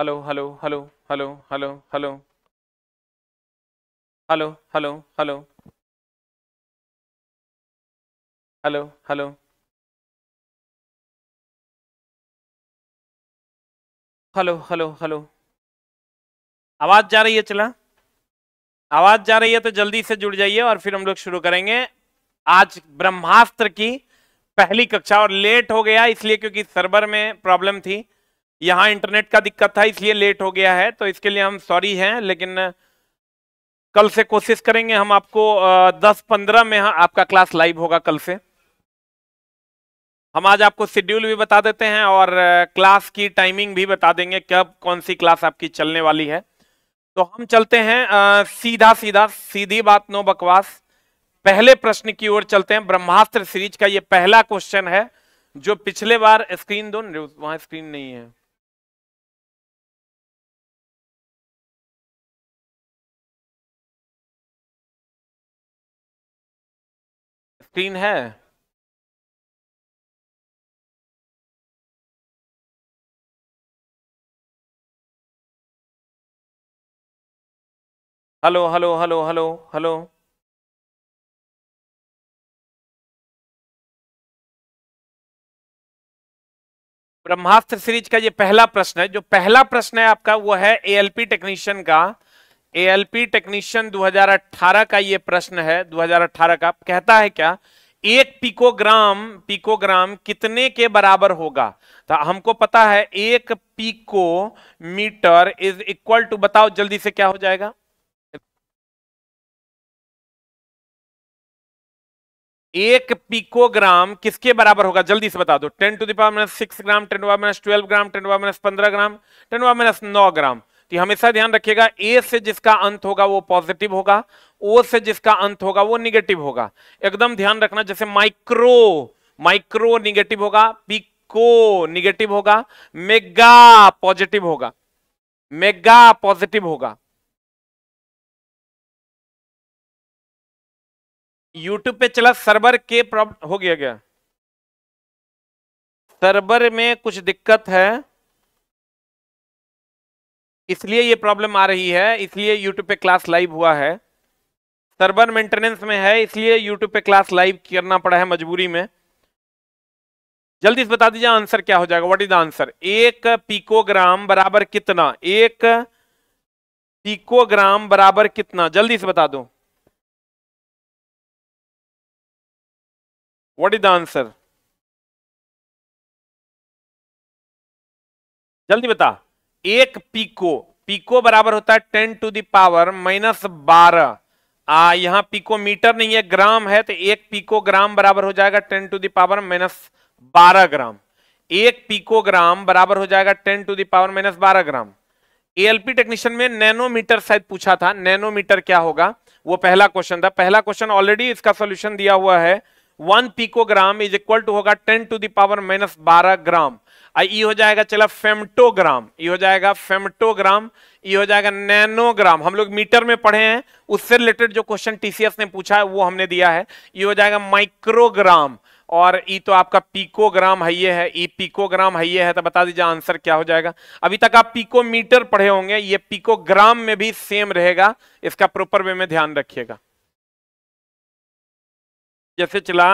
Hello hello hello hello hello hello hello hello hello hello hello hello hello hello आवाज जा रही है चला आवाज जा रही है तो जल्दी से जुड़ जाइए और फिर हम लोग शुरू करेंगे आज ब्रह्मास्त्र की पहली कक्षा और लेट हो गया इसलिए क्योंकि सर्वर में प्रॉब्लम थी यहाँ इंटरनेट का दिक्कत था इसलिए लेट हो गया है तो इसके लिए हम सॉरी हैं लेकिन कल से कोशिश करेंगे हम आपको दस पंद्रह में हाँ, आपका क्लास लाइव होगा कल से हम आज आपको शेड्यूल भी बता देते हैं और क्लास की टाइमिंग भी बता देंगे कब कौन सी क्लास आपकी चलने वाली है तो हम चलते हैं आ, सीधा सीधा सीधी बात नो बकवास पहले प्रश्न की ओर चलते हैं ब्रह्मास्त्र सीरीज का ये पहला क्वेश्चन है जो पिछले बार स्क्रीन दो वहां स्क्रीन नहीं है फिफ्टीन है hello hello hello hello hello Brahmastra series का ये पहला प्रश्न है जो पहला प्रश्न है आपका वो है एएलपी टेक्नीशियन का एएलपी टेक्नीशियन 2018 का ये प्रश्न है 2018 का कहता है क्या एक पिकोग्राम पिकोग्राम कितने के बराबर होगा तो हमको पता है एक pico metre is equal to बताओ जल्दी से क्या हो जाएगा एक पिकोग्राम किसके बराबर होगा जल्दी से बता दो ten to the power minus six gram ten to minus twelve gram ten to minus पंद्रह ग्राम टेन टू माइनस नौ ग्राम तो हमेशा ध्यान रखिएगा ए से जिसका अंत होगा वो पॉजिटिव होगा ओ से जिसका अंत होगा वो निगेटिव होगा एकदम ध्यान रखना जैसे माइक्रो माइक्रो निगेटिव होगा पिको निगेटिव होगा मेगा पॉजिटिव होगा मेगा पॉजिटिव होगा यूट्यूब पे चला सर्वर के प्रॉब्लम हो गया क्या सर्वर में कुछ दिक्कत है इसलिए ये प्रॉब्लम आ रही है इसलिए यूट्यूब पे क्लास लाइव हुआ है सर्वर मेंटेनेंस में है इसलिए यूट्यूब पे क्लास लाइव करना पड़ा है मजबूरी में जल्दी से बता दीजिए आंसर क्या हो जाएगा व्हाट इज द आंसर एक पिकोग्राम बराबर कितना एक पिकोग्राम बराबर कितना जल्दी से बता दो व्हाट इज द आंसर जल्दी बता एक पीको पीको बराबर होता है टेन टू दावर माइनस बारह यहां पीको मीटर नहीं है ग्राम है तो एक पीको ग्राम बराबर हो जाएगा टेन टू दावर माइनस बारह ग्राम एक पीको ग्राम बराबर हो जाएगा टेन टू दावर माइनस बारह ग्राम एएलपी टेक्निशियन में नैनोमीटर शायद पूछा था नैनोमीटर क्या होगा वो पहला क्वेश्चन था पहला क्वेश्चन ऑलरेडी इसका सोल्यूशन दिया हुआ है one pico gram is equal to होगा टेन टू दावर माइनस बारह ग्राम आई ई हो जाएगा चला फेमटोग्राम ई हो जाएगा फेमटोग्राम ई हो जाएगा नैनोग्राम हम लोग मीटर में पढ़े हैं उससे रिलेटेड जो क्वेश्चन टीसीएस ने पूछा है वो हमने दिया है ई हो जाएगा माइक्रोग्राम और ई तो आपका पीकोग्राम हाइये है ई पीकोग्राम हाइये है तो बता दीजिए आंसर क्या हो जाएगा अभी तक आप पीकोमीटर पढ़े होंगे ये पीकोग्राम में भी सेम रहेगा इसका प्रॉपर वे में ध्यान रखिएगा जैसे चला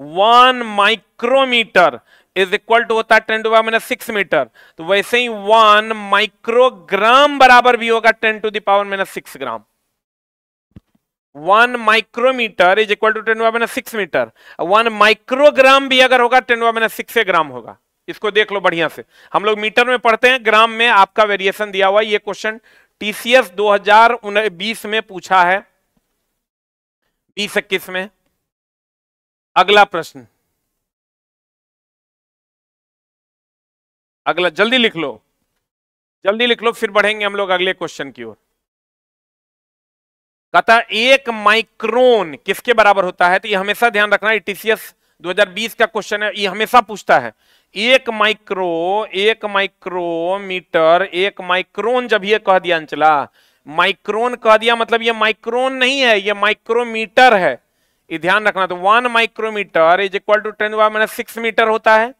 one micrometre is equal to होता है ten to power minus six metre तो वैसे ही वन माइक्रोग्राम बराबर भी होगा ten to the power minus six gram one micrometre is equal to ten to minus six metre one microgram भी अगर होगा ten to minus six gram होगा इसको देख लो बढ़िया से हम लोग मीटर में पढ़ते हैं ग्राम में आपका वेरिएशन दिया हुआ ये क्वेश्चन टीसीएस 2020 में पूछा है बीस इक्कीस में अगला प्रश्न अगला जल्दी लिख लो जल्दी लिख लो फिर बढ़ेंगे हम लोग अगले क्वेश्चन की ओर कहता एक माइक्रोन किसके बराबर होता है तो ये हमेशा ध्यान रखना है टीसीएस 2020 का क्वेश्चन है ये हमेशा पूछता है एक माइक्रो एक माइक्रोमीटर एक माइक्रोन जब ये कह दिया अंचला माइक्रोन कह दिया मतलब ये माइक्रोन नहीं है ये माइक्रोमीटर है ये ध्यान रखना तो one micrometre is equal to ten वा माइनस सिक्स मीटर होता है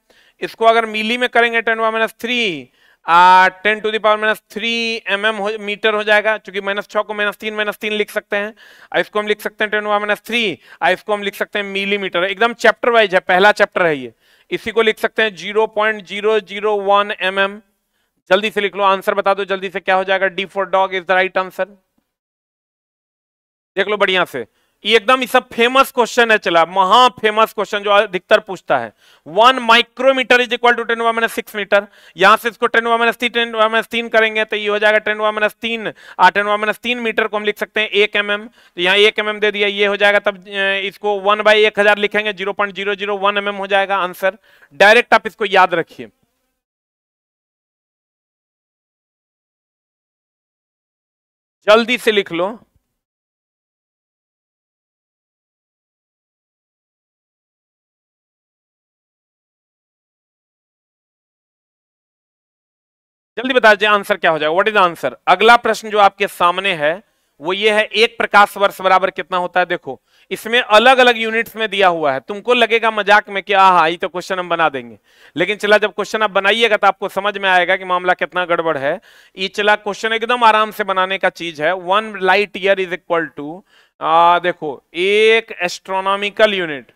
इसको अगर मिली में करेंगे टेन वा minus three ten to the power minus three M M metre हो जाएगा चूंकि माइनस छ को माइनस तीन माइनस तीन लिख सकते हैं इसको हम लिख सकते हैं टेन वा माइनस थ्री इसको हम लिख सकते हैं मिलीमीटर एकदम चैप्टर वाइज है पहला चैप्टर है ये इसी को लिख सकते हैं zero point zero zero one M M जल्दी से लिख लो आंसर बता दो जल्दी से क्या हो जाएगा D for dog is the right answer देख लो बढ़िया से ये एकदम सब फेमस क्वेश्चन है चला महा फेमस क्वेश्चन जो अधिकतर पूछता है one micrometre is equal to ten one minus six metre यहां से इसको टेन वन माइनस तीन टेन वन माइनस तीन करेंगे तो ये हो जाएगा टेन वन माइनस तीन टेन वन माइनस तीन मीटर को हम लिख सकते हैं एक एम mm, तो यहाँ एक एम mm दे दिया ये हो जाएगा तब इसको वन बाई एक हजार लिखेंगे zero point zero zero one M M हो जाएगा आंसर डायरेक्ट आप इसको याद रखिए जल्दी से लिख लो जल्दी बता दीजिए आंसर क्या हो जाएगा व्हाट इज आंसर अगला प्रश्न जो आपके सामने है वो ये है एक प्रकाश वर्ष बराबर कितना होता है देखो इसमें अलग अलग यूनिट्स में दिया हुआ है तुमको लगेगा मजाक में कि आहा ये तो क्वेश्चन हम बना देंगे लेकिन चला जब क्वेश्चन आप बनाइएगा तो आपको समझ में आएगा कि मामला कितना गड़बड़ है ये चला क्वेश्चन एकदम आराम से बनाने का चीज है one light year is equal to देखो एक एस्ट्रोनॉमिकल यूनिट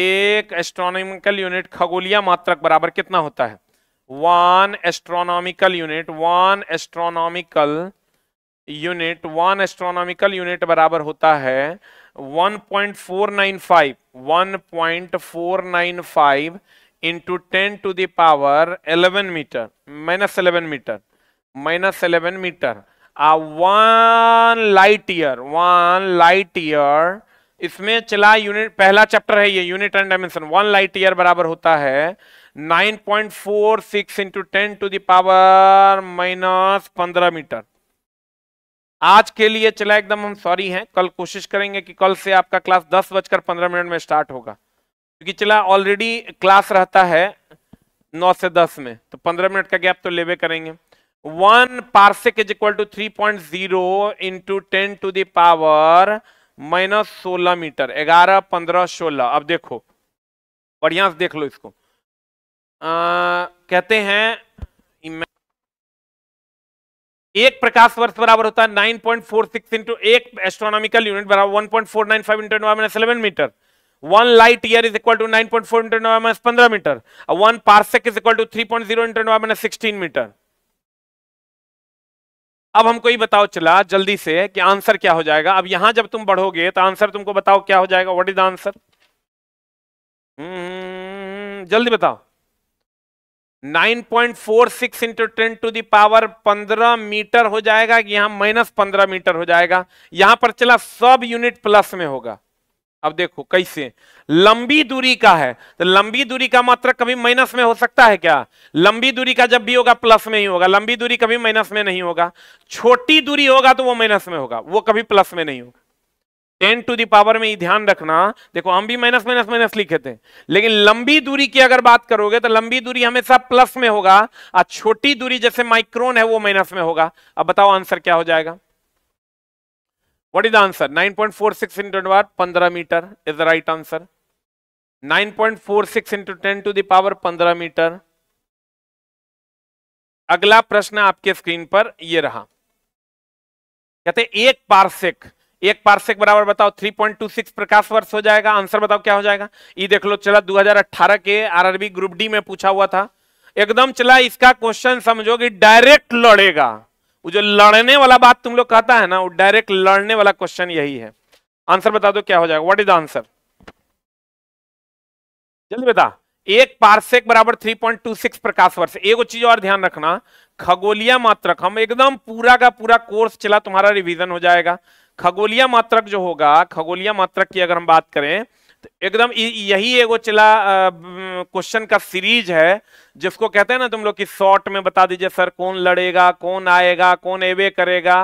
एक एस्ट्रोनॉमिकल यूनिट खगोलिया मात्रक बराबर कितना होता है one astronomical unit one astronomical unit one astronomical unit बराबर होता है 1.495, 1.495 into ten to the power eleven metre minus 11 metre minus eleven metre आ one light year one light year इसमें चला यूनिट पहला चैप्टर है ये unit and dimension one light year बराबर होता है nine point four six into ten to the power minus पंद्रह मीटर आज के लिए चला एकदम हम सॉरी हैं कल कोशिश करेंगे कि कल से आपका क्लास दस बजकर पंद्रह मिनट में स्टार्ट होगा क्योंकि चला ऑलरेडी क्लास रहता है नौ से दस में तो पंद्रह मिनट का गैप तो लेवे करेंगे one parsec is equal to three point zero into ten to the power minus सोलह मीटर ग्यारह पंद्रह सोलह अब देखो बढ़िया से देख लो इसको आ, कहते हैं एक प्रकाश वर्ष बराबर होता है 9.46 पॉइंट फोर सिक्स इंटू एक एस्ट्रोनॉमिकल यूनिट बराबर 1.495 point four nine five into minus eleven metre one light year is equal to nine point four into minus पंद्रह metre one parsec is equal to three point zero into minus sixteen metre अब हमको ये बताओ चला जल्दी से कि answer क्या हो जाएगा अब यहां जब तुम बढ़ोगे तो आंसर तुमको बताओ क्या हो जाएगा व्हाट इज द आंसर जल्दी बताओ 9.46 इंटू टेन टू दावर पंद्रह मीटर हो जाएगा यहां माइनस पंद्रह मीटर हो जाएगा यहां पर चला सब यूनिट प्लस में होगा अब देखो कैसे लंबी दूरी का है तो लंबी दूरी का मात्रक कभी माइनस में हो सकता है क्या लंबी दूरी का जब भी होगा प्लस में ही होगा लंबी दूरी कभी माइनस में नहीं होगा छोटी दूरी होगा तो वो माइनस में होगा वो कभी प्लस में नहीं होगा टेन टू दावर में ध्यान रखना देखो हम भी माइनस माइनस माइनस लिखे थे लेकिन लंबी दूरी की अगर बात करोगे तो लंबी दूरी हमेशा प्लस में होगा और छोटी दूरी जैसे माइक्रोन है वो माइनस में होगा अब बताओ आंसर क्या हो जाएगा what is the answer 9.46 point four six into डॉर पंद्रह metre is the right answer 9.46 point four six into ten to the power पंद्रह मीटर अगला प्रश्न आपके स्क्रीन पर यह रहा कहते एक पार्सिक एक पार्सेक बराबर बताओ 3.26 प्रकाश वर्ष हो जाएगा आंसर बताओ क्या हो जाएगा ये देख लो चला 2018 के आरआरबी ग्रुप डी में पूछा हुआ था एकदम चला इसका क्वेश्चन समझो कि डायरेक्ट लड़ेगा वो जो लड़ने वाला बात तुम लोग कहता है ना वो डायरेक्ट लड़ने वाला क्वेश्चन यही है आंसर बता दो क्या हो जाएगा वट इज आंसर जल्दी बता एक पार्सेक बराबर 3.26 प्रकाश वर्ष एगो चीज और ध्यान रखना खगोलिया मात्रक हम एकदम पूरा का पूरा कोर्स चला तुम्हारा रिवीजन हो जाएगा खगोलिया मात्रक जो होगा खगोलिया मात्रक की अगर हम बात करें तो एकदम यही एगो चला क्वेश्चन का सीरीज है जिसको कहते हैं ना तुम लोग कि शॉर्ट में बता दीजिए सर कौन लड़ेगा कौन आएगा कौन एवे करेगा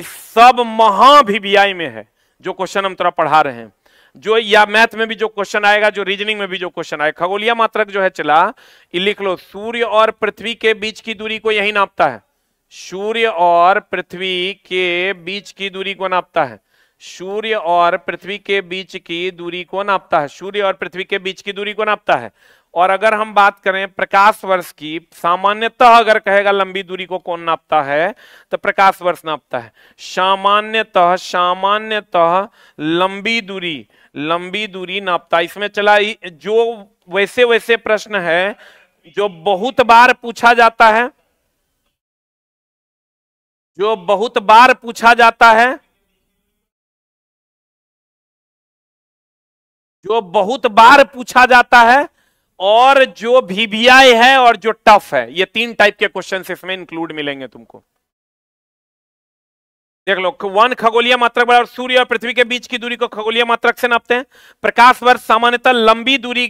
इस सब महाभिबियाई में है जो क्वेश्चन हम थोड़ा पढ़ा रहे हैं जो या मैथ में भी जो क्वेश्चन आएगा जो रीजनिंग में भी जो क्वेश्चन आएगा खगोलिया मात्रक जो है चला लिख लो सूर्य और पृथ्वी के बीच की दूरी को यही नापता है सूर्य और पृथ्वी के बीच की दूरी को नापता है सूर्य और पृथ्वी के बीच की दूरी को नापता है सूर्य और पृथ्वी के बीच की दूरी को नापता है और अगर हम बात करें प्रकाश वर्ष की सामान्यतः अगर कहेगा लंबी दूरी को कौन नापता है तो प्रकाश वर्ष नापता है सामान्यतः सामान्यतः लंबी दूरी लंबी दूरी नापता इसमें चला जो वैसे वैसे प्रश्न है जो बहुत बार पूछा जाता है जो बहुत बार पूछा जाता है जो बहुत बार पूछा जाता है और जो वीवीआई है और जो टफ है ये तीन टाइप के क्वेश्चन इसमें इंक्लूड मिलेंगे तुमको देख लो वन खगोलीय मात्रक बराबर सूर्य और पृथ्वी के बीच की दूरी को खगोलीय मात्रक से नापते हैं प्रकाश वर्ष सामान्यतः लंबी दूरी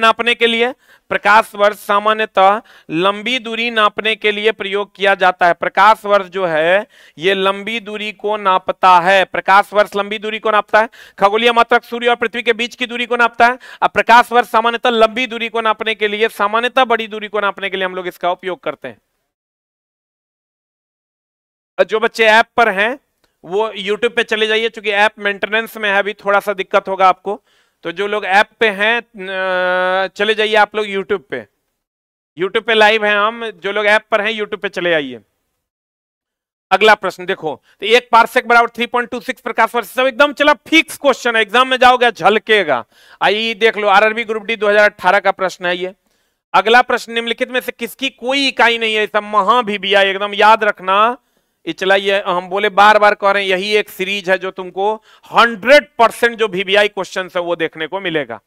नापने के लिए प्रकाश वर्ष सामान्यतः लंबी दूरी नापने के लिए प्रयोग किया जाता है प्रकाश वर्ष जो है ये लंबी दूरी को नापता है प्रकाश वर्ष लंबी दूरी को नापता है खगोलीय मात्रक सूर्य और पृथ्वी के बीच की दूरी को नापता है अब प्रकाश वर्ष सामान्यतः लंबी दूरी को नापने के लिए सामान्यतः बड़ी दूरी को नापने के लिए हम लोग इसका उपयोग करते हैं जो बच्चे ऐप पर हैं वो यूट्यूब पे चले जाइए क्योंकि ऐप मेंटेनेंस में है अभी थोड़ा सा दिक्कत होगा आपको तो जो लोग ऐप पे हैं चले जाइए आप लोग यूट्यूब पे यूट्यूब पे लाइव हैं हम जो लोग ऐप पर हैं यूट्यूब पे चले आइए अगला प्रश्न देखो तो एक पार्सेक बराबर सिक्स प्रकाश वर्ष सब एकदम चला फिक्स क्वेश्चन है एग्जाम में जाओगे झलकेगा आई देख लो आरआरबी ग्रुप डी 2018 का प्रश्न है ये अगला प्रश्न निम्नलिखित में से किसकी कोई इकाई नहीं है ऐसा भी एकदम याद रखना चलाइए हम बोले बार बार कह रहे हैं यही एक सीरीज है जो तुमको 100 परसेंट जो वीवीआई क्वेश्चन है वो देखने को मिलेगा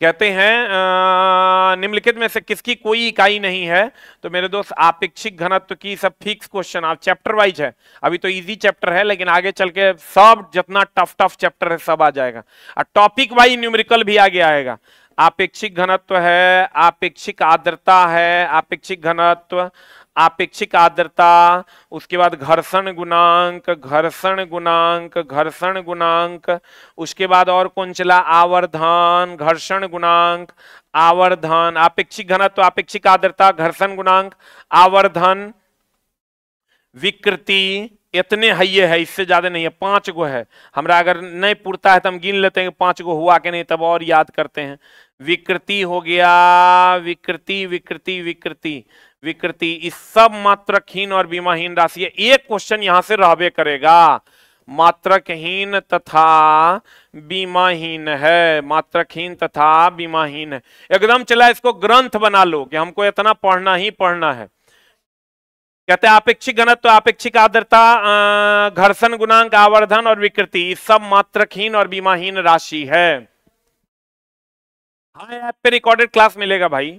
कहते हैं निम्नलिखित में से किसकी कोई इकाई नहीं है तो मेरे दोस्त आपेक्षिक घनत्व की सब फिक्स क्वेश्चन आप चैप्टर वाइज है अभी तो इजी चैप्टर है लेकिन आगे चल के सब जितना टफ टफ चैप्टर है सब आ जाएगा और टॉपिक वाइज न्यूमरिकल भी आगे आएगा आपेक्षिक घनत्व है आपेक्षिक आर्द्रता है आपेक्षिक घनत्व आपेक्षिक आर्द्रता उसके बाद घर्षण गुणांक घर्षण गुणांक घर्षण गुणांक उसके बाद और कौन चला आवर्धन घर्षण गुणांक आवर्धन आपेक्षिक घनत्व आपेक्षिक आर्द्रता घर्षण गुणांक आवर्धन विकृति इतने है है इससे ज्यादा नहीं है पांच गो है हमरा अगर नहीं पूर्ता है तो हम गिन लेते हैं पांच गो हुआ के नहीं तब और याद करते हैं विकृति हो गया विकृति विकृति विकृति विकृति इस सब मात्रकहीन और बीमाहीन राशि है एक क्वेश्चन यहां से रहबे करेगा मात्रकहीन तथा बीमाहीन है मात्रकहीन तथा बीमाहीन है एकदम चला इसको ग्रंथ बना लो कि हमको इतना पढ़ना ही पढ़ना है कहते हैं अपेक्षिक घनत्व तो आपेक्षिक आदरता घर्षण गुणांक आवर्धन और विकृति सब मात्रकहीन और बीमाहीन राशि है हाँ ऐप पे रिकॉर्डेड क्लास मिलेगा भाई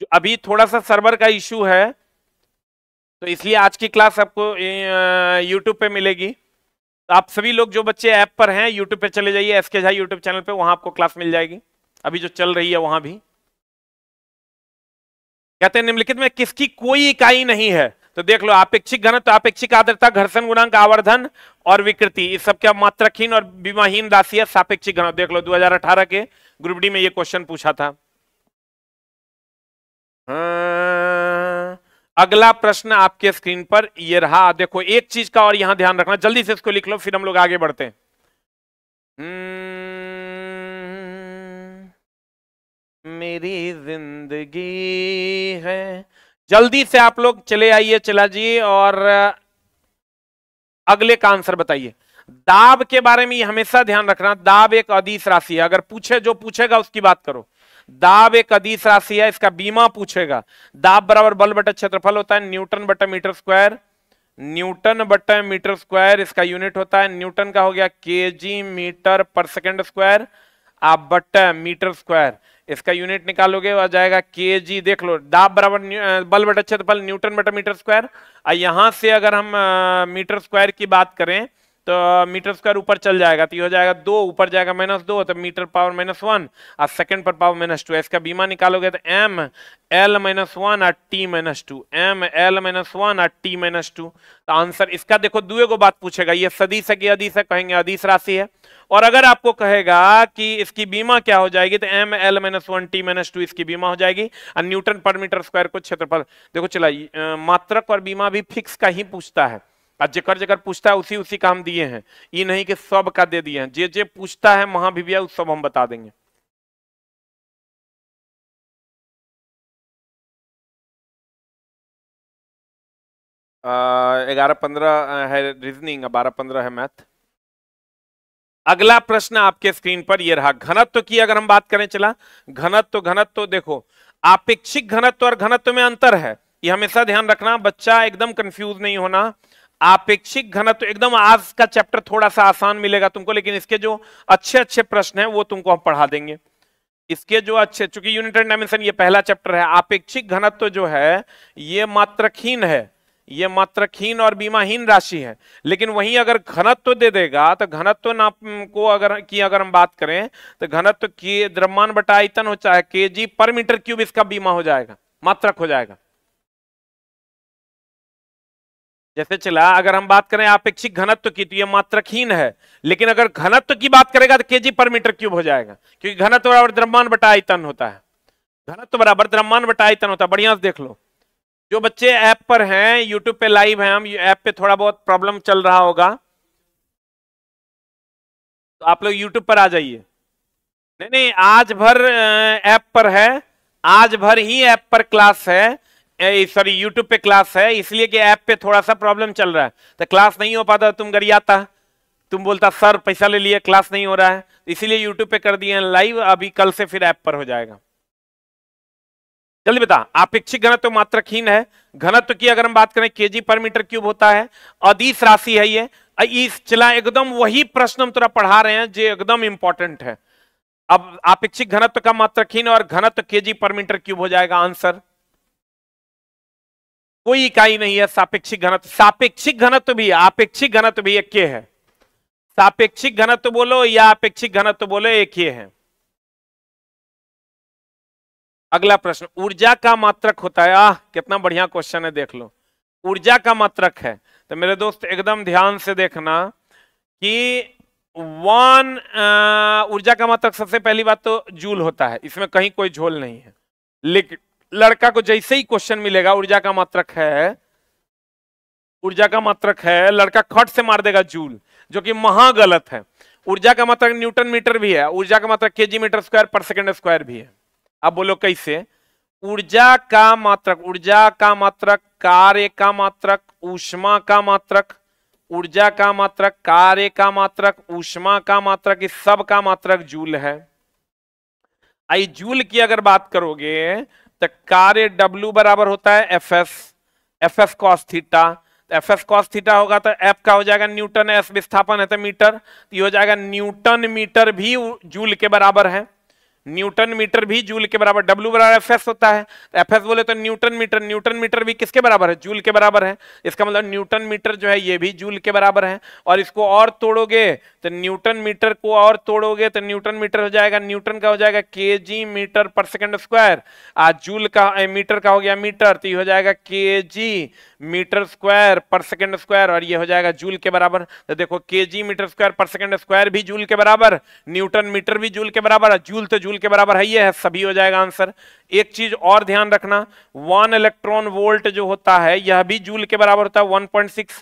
जो अभी थोड़ा सा सर्वर का इशू है तो इसलिए आज की क्लास आपको यूट्यूब पे मिलेगी तो आप सभी लोग जो बच्चे ऐप पर हैं यूट्यूब पे चले जाइए एसके झा यूट्यूब चैनल पे वहां आपको क्लास मिल जाएगी अभी जो चल रही है वहां भी कहते हैं निम्नलिखित में किसकी कोई इकाई नहीं है तो देख लो आपेक्षिक घनत्व आपेक्षिक आद्रता घर्षण गुणांक आवर्धन और विकृति इस सब क्या मात्रकहीन और बीमाहीन राशि है सापेक्षिक घनत्व देख लो 2018 के ग्रुप डी में ये क्वेश्चन पूछा था हाँ, अगला प्रश्न आपके स्क्रीन पर ये रहा देखो एक चीज का और यहां ध्यान रखना जल्दी से इसको लिख लो फिर हम लोग आगे बढ़ते हम्म, मेरी जिंदगी है जल्दी से आप लोग चले आइए चला जी और अगले का आंसर बताइए दाब के बारे में हमेशा ध्यान रखना दाब एक अधीश राशि है अगर पूछे जो पूछेगा उसकी बात करो दाब एक अधीश राशि है इसका बीमा पूछेगा दाब बराबर बल बटे क्षेत्रफल होता है न्यूटन बटे मीटर स्क्वायर न्यूटन बटे मीटर स्क्वायर इसका यूनिट होता है न्यूटन का हो गया के मीटर पर सेकेंड स्क्वायर आप बटे मीटर स्क्वायर इसका यूनिट निकालोगे आ जाएगा के जी देख लो दाब बराबर बल बटा क्षेत्रफल न्यूटन बटा मीटर स्क्वायर यहां से अगर हम मीटर स्क्वायर की बात करें तो मीटर स्क्वायर ऊपर चल जाएगा तो ये हो जाएगा दो ऊपर जाएगा माइनस दो तो मीटर पावर माइनस वन और सेकंड पर पावर माइनस टू इसका बीमा निकालोगे तो एम एल माइनस वन और T minus two M L minus one और टी माइनस टू तो आंसर इसका देखो दुए को बात पूछेगा ये सदीश है कि अधीश है कहेंगे अधिस राशि है और अगर आपको कहेगा कि इसकी बीमा क्या हो जाएगी तो M L minus one T minus two इसकी बीमा हो जाएगी और न्यूटन पर मीटर स्क्वायर को क्षेत्रफल देखो चला मात्रक और बीमा भी फिक्स का ही पूछता है आज जेकर जेकर पूछता है उसी उसी काम दिए हैं ये नहीं कि सब का दे दिए हैं जे जे पूछता है महाभिव्या उस सब हम बता देंगे ग्यारह पंद्रह है रीजनिंग बारह पंद्रह है मैथ अगला प्रश्न आपके स्क्रीन पर यह रहा घनत्व की अगर हम बात करें चला घनत्व घनत्व देखो आपेक्षिक घनत्व और घनत्व में अंतर है यह हमेशा ध्यान रखना बच्चा एकदम कंफ्यूज नहीं होना आपेक्षिक घनत्व एकदम आज का चैप्टर थोड़ा सा आसान मिलेगा तुमको लेकिन इसके जो अच्छे अच्छे प्रश्न हैं वो तुमको हम पढ़ा देंगे इसके जो अच्छे चूंकि यूनिट एंड डायमेंशन ये पहला चैप्टर है आपेक्षिक घनत्व जो है ये मात्रकहीन है ये मात्रकहीन और बीमाहीन राशि है लेकिन वहीं अगर घनत्व दे देगा तो घनत्व नाप को अगर की अगर हम बात करें तो घनत्व की द्रव्यमान बटा आयतन हो चाहे के जी पर मीटर क्यूब इसका बीमा हो जाएगा मात्रक हो जाएगा जैसे चला अगर हम बात करें आपेक्षिक घनत्व की तो ये मात्रकहीन है लेकिन अगर घनत्व की बात करेगा तो केजी पर मीटर क्यूब हो जाएगा क्योंकि घनत्व बराबर द्रव्यमान बटा आयतन होता है घनत्व बराबर द्रव्यमान बटा आयतन होता है बढ़िया से देख लो जो बच्चे ऐप पर हैं यूट्यूब पे लाइव हैं हम ऐप पे थोड़ा बहुत प्रॉब्लम चल रहा होगा तो आप लोग यूट्यूब पर आ जाइए नहीं नहीं आज भर ऐप पर है आज भर ही ऐप पर क्लास है सॉरी यूट्यूब पे क्लास है इसलिए कि ऐप पे थोड़ा सा प्रॉब्लम चल रहा है तो क्लास नहीं हो पाता तुम घर आता तुम बोलता सर पैसा ले लिया क्लास नहीं हो रहा है तो इसीलिए यूट्यूब पे कर दिए लाइव अभी कल से फिर ऐप पर हो जाएगा जल्दी बता आपेक्षिक घनत्व तो मात्रकहीन है घनत्व तो की अगर हम बात करें केजी पर मीटर क्यूब होता है अधिस राशि है ये इस चला एकदम वही प्रश्न हम तुरा पढ़ा रहे हैं जो एकदम इंपॉर्टेंट है अब आपेक्षिक घनत्व का मात्र मात्रकहीन और घनत्व केजी पर मीटर क्यूब हो जाएगा आंसर कोई इकाई नहीं है सापेक्षिक घनत्व सापेक्षिक घनत्व भी आपेक्षिक घनत्व भी एक है सापेक्षिक घनत्व बोलो या अपेक्षिक घनत्व बोलो एक ही है अगला प्रश्न ऊर्जा का मात्रक होता है आ कितना बढ़िया क्वेश्चन है देख लो ऊर्जा का मात्रक है तो मेरे दोस्त एकदम ध्यान से देखना कि वन ऊर्जा का मात्रक सबसे पहली बात तो जूल होता है इसमें कहीं कोई झोल नहीं है लेकिन लड़का को जैसे ही क्वेश्चन मिलेगा ऊर्जा का मात्रक है ऊर्जा का मात्रक है लड़का खट से मार देगा जूल जो कि महागलत है ऊर्जा का मात्रक न्यूटन मीटर भी है ऊर्जा का मात्रक के मीटर स्क्वायर पर सेकेंड स्क्वायर भी है अब बोलो कैसे ऊर्जा का मात्रक ऊर्जा का मात्रक कार्य का मात्रक ऊष्मा का मात्रक ऊर्जा का मात्रक कार्य का मात्रक ऊष्मा का मात्रक इस सब का मात्रक जूल है आई जूल की अगर बात करोगे तो कार्य W बराबर होता है F S F S cos theta F S cos theta होगा तो एफ का हो जाएगा न्यूटन एस विस्थापन है तो मीटर तो ये हो जाएगा न्यूटन मीटर भी जूल के बराबर है न्यूटन मीटर भी जूल के बराबर डब्ल्यू बराबर एफ एस होता है तो एफ एस बोले तो न्यूटन मीटर न्यूटन मीटर भी किसके बराबर है जूल के बराबर है इसका मतलब न्यूटन मीटर जो है ये भी जूल के बराबर है और इसको और तोड़ोगे तो न्यूटन मीटर को और तोड़ोगे तो न्यूटन मीटर हो जाएगा न्यूटन का हो जाएगा के जी मीटर पर सेकेंड स्क्वायर आज जूल का मीटर का हो गया मीटर तो ये हो जाएगा के जी मीटर स्क्वायर पर सेकेंड स्क्वायर और ये हो जाएगा जूल के बराबर तो देखो केजी मीटर स्क्वायर पर सेकेंड स्क्वायर भी जूल के बराबर न्यूटन मीटर भी जूल के बराबर जूल तो जूल के बराबर है ही है सभी हो जाएगा आंसर एक चीज और ध्यान रखना वन इलेक्ट्रॉन वोल्ट जो होता है यह भी जूल के बराबर होता है 1.6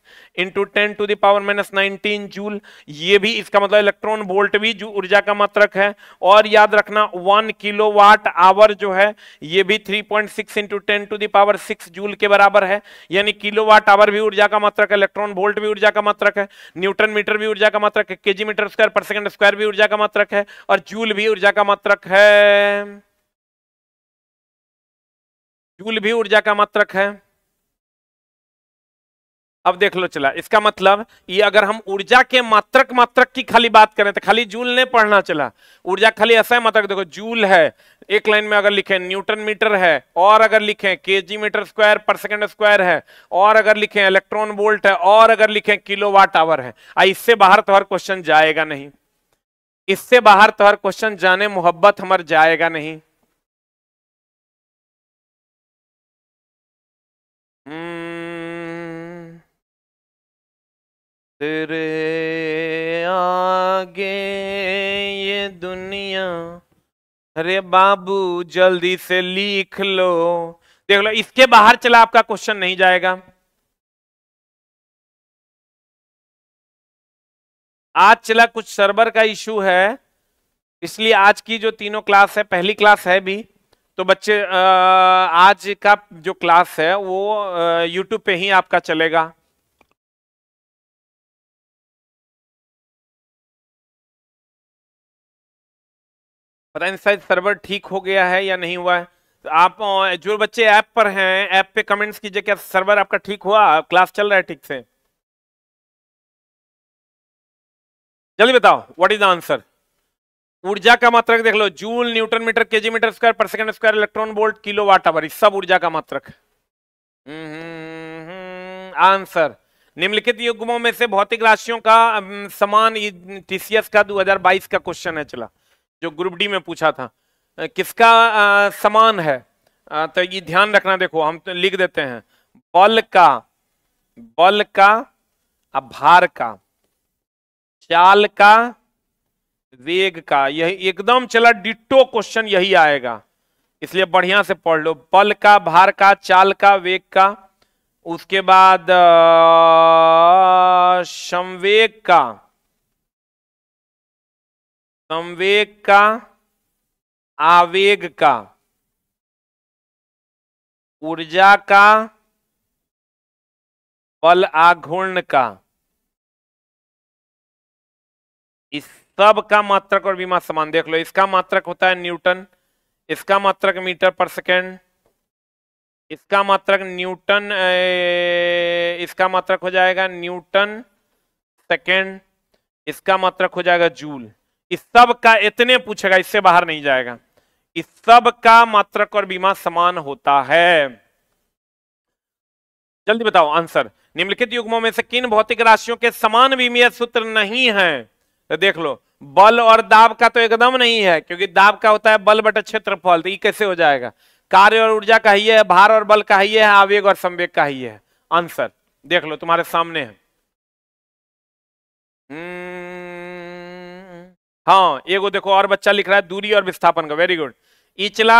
into ten to the power minus nineteen joule ये भी इसका मतलब इलेक्ट्रॉन वोल्ट भी जो ऊर्जा का मात्रक है और याद रखना वन किलो वाट आवर जो है ये भी three point six into ten to the power six joule के बराबर है यानी किलो वाट आवर भी ऊर्जा का मात्रक है इलेक्ट्रॉन वोल्ट भी ऊर्जा का मात्रक है न्यूट्रन मीटर भी ऊर्जा का मात्रक है के मीटर स्क्वायर पर सेकंड स्क्वायर भी ऊर्जा का मात्रक है और जूल भी ऊर्जा का मात्रक है जूल भी ऊर्जा का मात्रक है अब देख लो चला इसका मतलब ये अगर हम ऊर्जा के मात्रक मात्रक की खाली बात करें तो खाली जूल ने पढ़ना चला ऊर्जा खाली ऐसा है मात्रक देखो जूल है एक लाइन में अगर लिखें न्यूटन मीटर है और अगर लिखें के जी मीटर स्क्वायर पर सेकेंड स्क्वायर है और अगर लिखें इलेक्ट्रॉन वोल्ट है और अगर लिखें किलो वाट आवर है इससे बाहर तो हर क्वेश्चन जाएगा नहीं इससे बाहर तो हर क्वेश्चन जाने मोहब्बत हमार जाएगा नहीं तेरे आगे ये दुनिया अरे बाबू जल्दी से लिख लो देख लो इसके बाहर चला आपका क्वेश्चन नहीं जाएगा आज चला कुछ सर्वर का इशू है इसलिए आज की जो तीनों क्लास है पहली क्लास है भी तो बच्चे आज का जो क्लास है वो यूट्यूब पे ही आपका चलेगा पता नहीं शायद सर्वर ठीक हो गया है या नहीं हुआ है तो आप जो बच्चे ऐप पर हैं ऐप पे कमेंट्स कीजिए क्या सर्वर आपका ठीक हुआ क्लास चल रहा है ठीक से जल्दी बताओ व्हाट इज द आंसर ऊर्जा का मात्रक देख लो joule newton metre G metre square पर second square electron volt kilowatt hour सब ऊर्जा का मात्रक आंसर हम्म, निम्नलिखित युग्मों में से भौतिक राशियों का समान टीसीएस का 2022 का क्वेश्चन है चला जो ग्रुप डी में पूछा था किसका आ, समान है आ, तो ये ध्यान रखना देखो हम तो लिख देते हैं बल का बल का भार का चाल का वेग का यही एकदम चला डिटो क्वेश्चन यही आएगा इसलिए बढ़िया से पढ़ लो बल का भार का चाल का वेग का उसके बाद संवेग का संवेग का आवेग का ऊर्जा का बल आघूर्ण का इस सब का मात्रक और बीमा समान देख लो इसका मात्रक होता है न्यूटन इसका मात्रक मीटर पर सेकेंड इसका मात्रक न्यूटन इसका मात्रक हो जाएगा न्यूटन सेकेंड इसका मात्रक हो जाएगा जूल इस सब का इतने पूछेगा इससे बाहर नहीं जाएगा इस सब का मात्रक और बीमा समान होता है जल्दी बताओ आंसर निम्नलिखित युग्मों में से किन भौतिक राशियों के समान बीमीय सूत्र नहीं है तो देख लो बल और दाब का तो एकदम नहीं है क्योंकि दाब का होता है बल बट क्षेत्रफल तो ये कैसे हो जाएगा कार्य और ऊर्जा का ही है भार और बल का ही है आवेग और संवेग का ही है आंसर देख लो तुम्हारे सामने है हम्म, हाँ एगो देखो और बच्चा लिख रहा है दूरी और विस्थापन का वेरी गुड इचला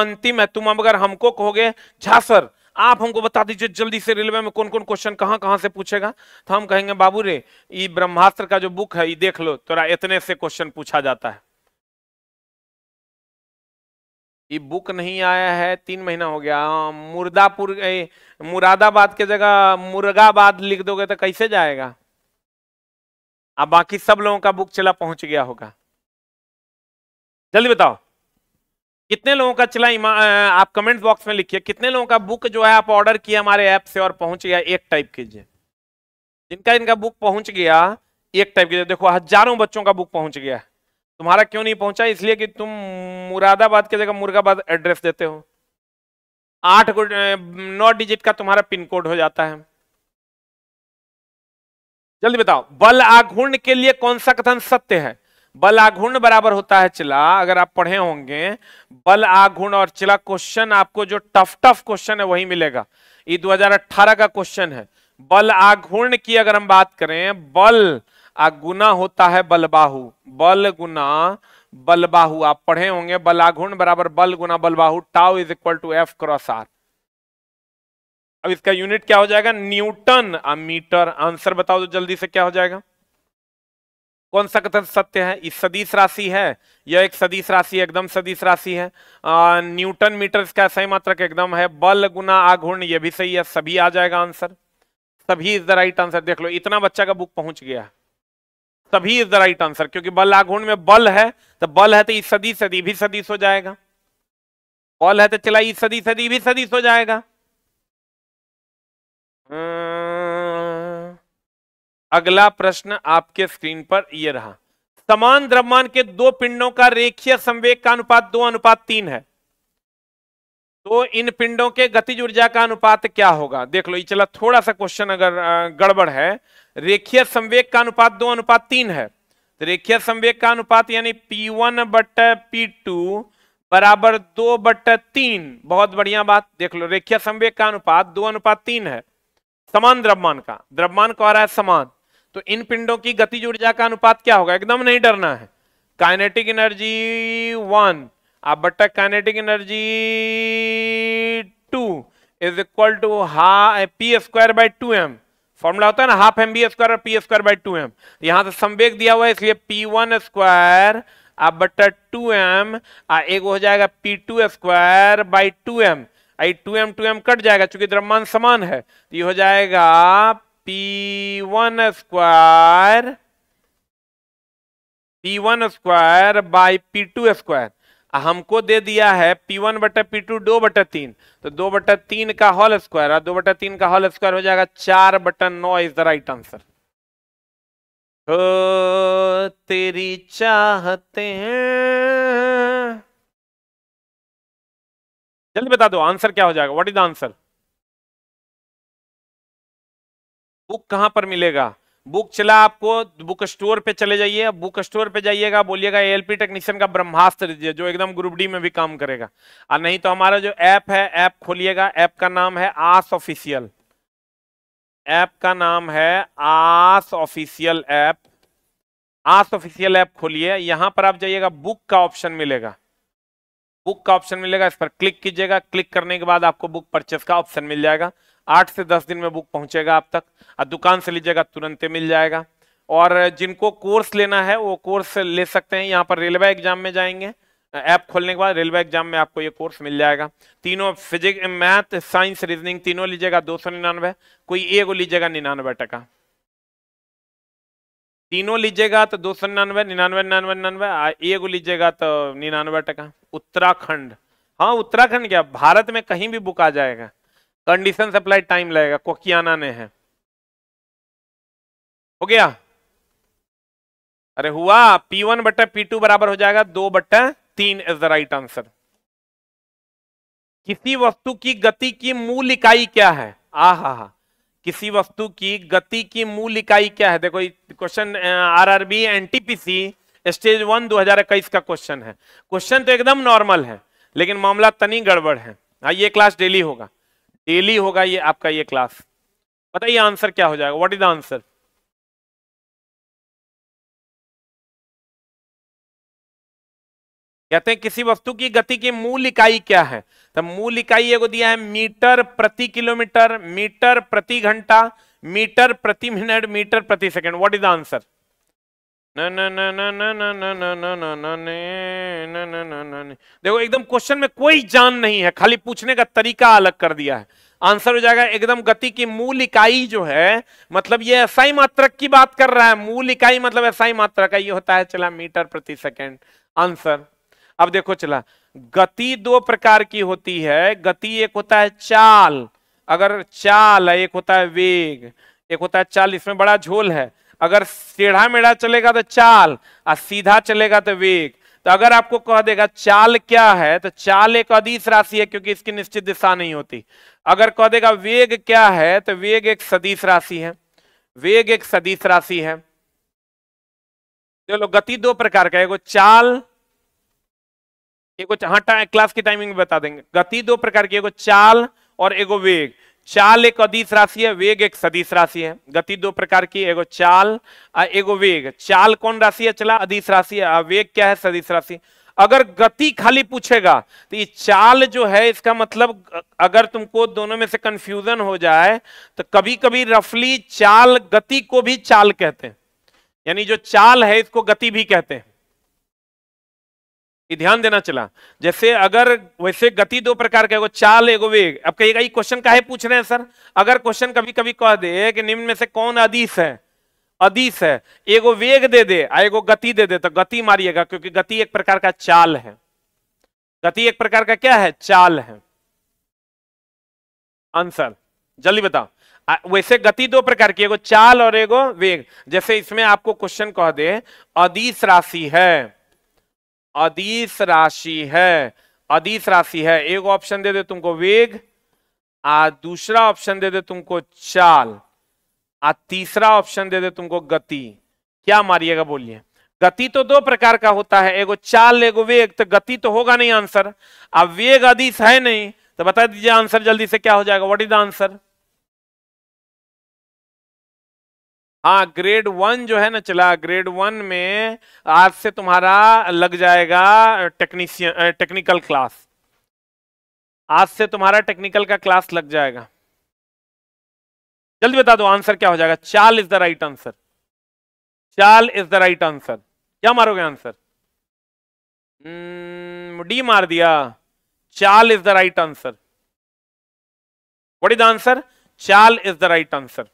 अंतिम है तुम अगर हमको कहोगे झा सर आप हमको बता दीजिए जल्दी से रेलवे में कौन कौन क्वेश्चन कहाँ कहाँ से पूछेगा तो हम कहेंगे बाबू रे ये ब्रह्मास्त्र का जो बुक है ये देख लो तोरा इतने से क्वेश्चन पूछा जाता है ये बुक नहीं आया है तीन महीना हो गया हाँ, मुर्दापुर मुरादाबाद के जगह मुर्गाबाद लिख दोगे तो कैसे जाएगा अब बाकी सब लोगों का बुक चला पहुंच गया होगा जल्दी बताओ कितने लोगों का चला आप कमेंट बॉक्स में लिखिए कितने लोगों का बुक जो है आप ऑर्डर किया हमारे ऐप से और पहुंच गया एक टाइप कीजिए जिनका इनका बुक पहुंच गया एक टाइप कीजिए देखो हजारों बच्चों का बुक पहुंच गया तुम्हारा क्यों नहीं पहुंचा इसलिए कि तुम मुरादाबाद की जगह मुर्गाबाद एड्रेस देते हो आठ नौ डिजिट का तुम्हारा पिन कोड हो जाता है जल्दी बताओ बल आघूर्ण के लिए कौन सा कथन सत्य है बल आघूर्ण बराबर होता है चिला अगर आप पढ़े होंगे बल आघूर्ण और चिला क्वेश्चन आपको जो टफ टफ क्वेश्चन है वही मिलेगा ये 2018 का क्वेश्चन है बल आघूर्ण की अगर हम बात करें बल आगुना होता है बलबाहु बल गुना बलबाहु आप पढ़े होंगे बल आघूर्ण बराबर बल गुना बलबाहु tau is equal to F cross R अब इसका यूनिट क्या हो जाएगा न्यूटन मीटर आंसर बताओ तो जल्दी से क्या हो जाएगा कौन सा कथन सत्य है इस सदीश राशि है यह एक सदीश राशि एकदम सदीश राशि है आ, न्यूटन मीटर इसका सही मात्रक एकदम है बल गुना आघूर्ण यह भी सही है सभी आ जाएगा आंसर सभी इज द राइट आंसर देख लो इतना बच्चा का बुक पहुंच गया सभी इज द राइट आंसर क्योंकि बल आघूर्ण में बल है तो बल है तो इस सदी सदी तो भी सदीश हो जाएगा बल है तो चला इस सदी सदी तो भी सदीश हो जाएगा हम्म। अगला प्रश्न आपके स्क्रीन पर यह रहा समान द्रव्यमान के दो पिंडों का रेखीय संवेग का अनुपात दो अनुपात तीन है तो इन पिंडों के गतिज ऊर्जा का अनुपात क्या होगा देख लो ये चला थोड़ा सा क्वेश्चन अगर गड़बड़ है रेखीय संवेग का अनुपात दो अनुपात तीन है तो रेखीय संवेग का अनुपात यानी पी वन बट पी टू बराबर दो बट तीन बहुत बढ़िया बात देख लो रेखीय संवेग का अनुपात दो अनुपात तीन है समान द्रव्यमान का द्रव्यमान को आ रहा है समान तो इन पिंडों की गति ऊर्जा का अनुपात क्या होगा एकदम नहीं डरना है काइनेटिक एनर्जी वन आप बट्टा kinetic energy two is equal to हा P square by two M formula होता है ना हाफ एम बी स्क्वायर और P square by two M यहां से संवेग दिया हुआ है इसलिए पी वन स्क्वायर आप बट्टा टू एम एक हो जाएगा P two square by two M आई two M two M cut जाएगा चूंकि द्रव्यमान समान है तो ये हो जाएगा P one square P one square by P two square हमको दे दिया है पी वन बटा पी टू दो बटा तीन तो दो बटा तीन का होल स्क्वायर और दो बटा तीन का होल स्क्वायर हो जाएगा चार बटा नौ इज द राइट आंसर हो तेरी चाहते हैं जल्दी बता दो आंसर क्या हो जाएगा what is the answer book कहां पर मिलेगा बुक चला आपको बुक स्टोर पे चले जाइए बुक स्टोर पे जाइएगा बोलिएगा एएलपी टेक्नीशियन का ब्रह्मास्त्र दीजिए जो एकदम ग्रुप डी में भी काम करेगा और नहीं तो हमारा जो ऐप है ऐप खोलिएगा ऐप का नाम है आस ऑफिशियल ऐप का नाम है आस ऑफिशियल ऐप आस ऑफिशियल ऐप खोलिए यहां पर आप जाइएगा बुक का ऑप्शन मिलेगा बुक का ऑप्शन मिलेगा इस पर क्लिक कीजिएगा क्लिक करने के बाद आपको बुक परचेस का ऑप्शन मिल जाएगा आठ से दस दिन में बुक पहुंचेगा आप तक और दुकान से लीजिएगा तुरंत मिल जाएगा और जिनको कोर्स लेना है वो कोर्स ले सकते हैं यहाँ पर रेलवे एग्जाम में जाएंगे ऐप खोलने के बाद रेलवे एग्जाम में आपको ये कोर्स मिल जाएगा तीनों फिजिक्स मैथ साइंस रीजनिंग तीनों लीजिएगा दो सौ निन्यानवे कोई एक लीजिएगा निन्यानवे टका तीनों लीजिएगा तो दो सौ निन्यानवे निन्यानवे निन्यानवे निन्यानवे एगो लीजिएगा तो निन्यानवे टका उत्तराखंड हाँ उत्तराखंड क्या भारत में कहीं भी बुक आ जाएगा कंडीशन सप्लाई टाइम लगेगा कोकियाना ने है हो गया अरे हुआ P1 वन बट्टा पी टू बराबर हो जाएगा दो बट्टा तीन इज द राइट आंसर किसी वस्तु की गति की मूल इकाई क्या है आ हा हा किसी वस्तु की गति की मूल इकाई क्या है देखो question RRB NTPC stage one इक्कीस का क्वेश्चन है क्वेश्चन तो एकदम नॉर्मल है लेकिन मामला तनी गड़बड़ है हाँ ये क्लास डेली होगा डेली होगा ये आपका ये क्लास बताइए आंसर क्या हो जाएगा व्हाट इज द आंसर कहते हैं किसी वस्तु की गति की मूल इकाई क्या है तो मूल इकाई एगो दिया है मीटर प्रति किलोमीटर मीटर प्रति घंटा मीटर प्रति मिनट मीटर प्रति second what is the answer देखो एकदम क्वेश्चन में कोई जान नहीं है खाली पूछने का तरीका अलग कर दिया है आंसर हो जाएगा एकदम गति की मूल इकाई जो है मतलब ये एसआई मात्रक की बात कर रहा है मूल इकाई मतलब एसआई मात्रक का ये होता है चला मीटर प्रति सेकंड आंसर अब देखो चला गति दो प्रकार की होती है गति एक होता है चाल अगर चाल है एक होता है वेग एक होता है चाल इसमें बड़ा झोल है अगर सीढ़ा मेढ़ा चलेगा तो चाल और सीधा चलेगा तो वेग तो अगर आपको कह देगा चाल क्या है तो चाल एक अधिस राशि है क्योंकि इसकी निश्चित दिशा नहीं होती अगर कह देगा वेग क्या है तो वेग एक सदीश राशि है वेग एक सदीश राशि है चलो गति दो प्रकार का एगो चाल ये कुछ हाँ क्लास की टाइमिंग में बता देंगे गति दो प्रकार की एगो चाल और एगो वेग चाल एक अधिस राशि है वेग एक सदिश राशि है गति दो प्रकार की एगो चाल और एगो वेग चाल कौन राशि है चला अधिस राशि है वेग क्या है सदिश राशि अगर गति खाली पूछेगा तो ये चाल जो है इसका मतलब अगर तुमको दोनों में से कंफ्यूजन हो जाए तो कभी कभी रफली चाल गति को भी चाल कहते हैं यानी जो चाल है इसको गति भी कहते हैं ये ध्यान देना चला जैसे अगर वैसे गति दो प्रकार का एगो चाल एगो वेग अब कहेगा ये क्वेश्चन है पूछ रहे हैं सर अगर क्वेश्चन कभी कभी कह दे कि निम्न में से कौन अधिस है अधिस है एगो वेग दे दे एगो गति दे दे तो गति मारिएगा क्योंकि गति एक प्रकार का चाल है गति एक प्रकार का क्या है चाल है आंसर जल्दी बताओ वैसे गति दो प्रकार की एगो चाल और एगो वेग जैसे इसमें आपको क्वेश्चन कह दे अधिस राशि है अधिस राशि है अधिस राशि है एक ऑप्शन दे दे तुमको वेग आ दूसरा ऑप्शन दे दे तुमको चाल आ तीसरा ऑप्शन दे दे तुमको गति क्या मारिएगा बोलिए गति तो दो प्रकार का होता है एगो चाल एगो वेग तो गति तो होगा नहीं आंसर अब वेग अधिस है नहीं तो बता दीजिए आंसर जल्दी से क्या हो जाएगा वट इज द आंसर हाँ ग्रेड वन जो है ना चला ग्रेड वन में आज से तुम्हारा लग जाएगा टेक्नीशियन टेक्निकल क्लास आज से तुम्हारा टेक्निकल का क्लास लग जाएगा जल्दी बता दो आंसर क्या हो जाएगा चाल इज द राइट आंसर चाल इज द राइट आंसर क्या मारोगे आंसर डी hmm, मार दिया चाल is the right answer what is the answer चाल इज द राइट आंसर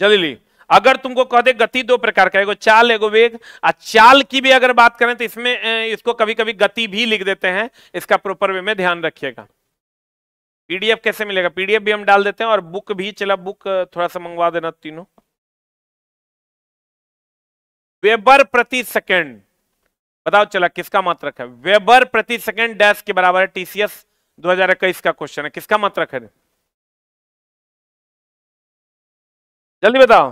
जल्दी अगर तुमको कह दे गति दो प्रकार का एगो चाल एगो वेग आ चाल की भी अगर बात करें तो इसमें इसको कभी कभी गति भी लिख देते हैं इसका प्रॉपर वे में ध्यान रखिएगा पीडीएफ कैसे मिलेगा पीडीएफ भी हम डाल देते हैं और बुक भी चला बुक थोड़ा सा मंगवा देना तीनों वेबर प्रति सेकेंड बताओ चला किसका मात्रक है वेबर प्रति सेकेंड डैश के बराबर है टीसीएस इक्कीस का क्वेश्चन है किसका मात्रक है जल्दी बताओ